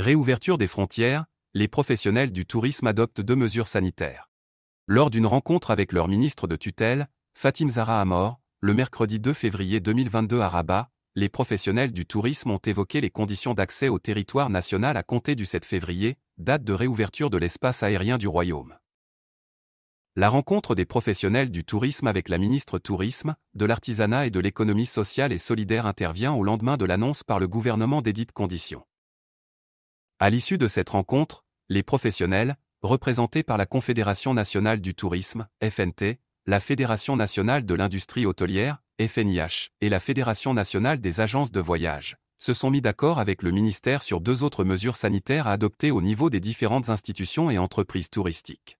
Réouverture des frontières, les professionnels du tourisme adoptent deux mesures sanitaires. Lors d'une rencontre avec leur ministre de tutelle, Fatim Zahra Amor, le mercredi 2 février 2022 à Rabat, les professionnels du tourisme ont évoqué les conditions d'accès au territoire national à compter du 7 février, date de réouverture de l'espace aérien du Royaume. La rencontre des professionnels du tourisme avec la ministre Tourisme, de l'Artisanat et de l'Économie sociale et solidaire intervient au lendemain de l'annonce par le gouvernement des dites conditions. À l'issue de cette rencontre, les professionnels, représentés par la Confédération nationale du tourisme, FNT, la Fédération nationale de l'industrie hôtelière, FNIH, et la Fédération nationale des agences de voyage, se sont mis d'accord avec le ministère sur deux autres mesures sanitaires à adopter au niveau des différentes institutions et entreprises touristiques.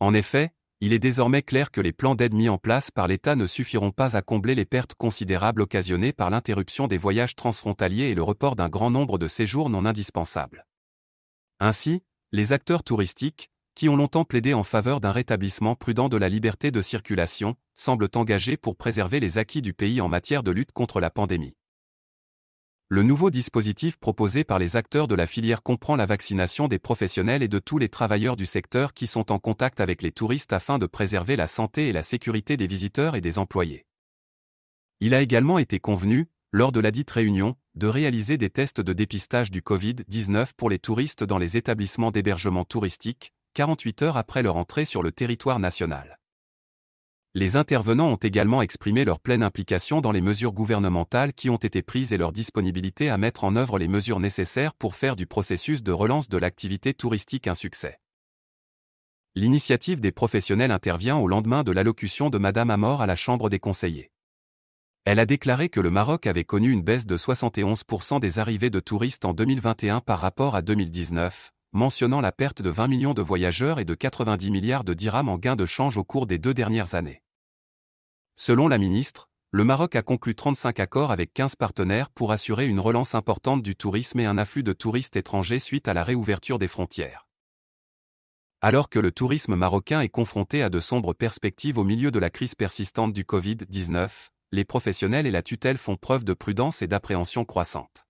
En effet, il est désormais clair que les plans d'aide mis en place par l'État ne suffiront pas à combler les pertes considérables occasionnées par l'interruption des voyages transfrontaliers et le report d'un grand nombre de séjours non indispensables. Ainsi, les acteurs touristiques, qui ont longtemps plaidé en faveur d'un rétablissement prudent de la liberté de circulation, semblent engagés pour préserver les acquis du pays en matière de lutte contre la pandémie. Le nouveau dispositif proposé par les acteurs de la filière comprend la vaccination des professionnels et de tous les travailleurs du secteur qui sont en contact avec les touristes afin de préserver la santé et la sécurité des visiteurs et des employés. Il a également été convenu, lors de la dite réunion, de réaliser des tests de dépistage du Covid-19 pour les touristes dans les établissements d'hébergement touristique, 48 heures après leur entrée sur le territoire national les intervenants ont également exprimé leur pleine implication dans les mesures gouvernementales qui ont été prises et leur disponibilité à mettre en œuvre les mesures nécessaires pour faire du processus de relance de l'activité touristique un succès. L'initiative des professionnels intervient au lendemain de l'allocution de Madame Amor à la Chambre des conseillers. Elle a déclaré que le Maroc avait connu une baisse de 71% des arrivées de touristes en 2021 par rapport à 2019, mentionnant la perte de 20 millions de voyageurs et de 90 milliards de dirhams en gains de change au cours des deux dernières années. Selon la ministre, le Maroc a conclu 35 accords avec 15 partenaires pour assurer une relance importante du tourisme et un afflux de touristes étrangers suite à la réouverture des frontières. Alors que le tourisme marocain est confronté à de sombres perspectives au milieu de la crise persistante du Covid-19, les professionnels et la tutelle font preuve de prudence et d'appréhension croissante.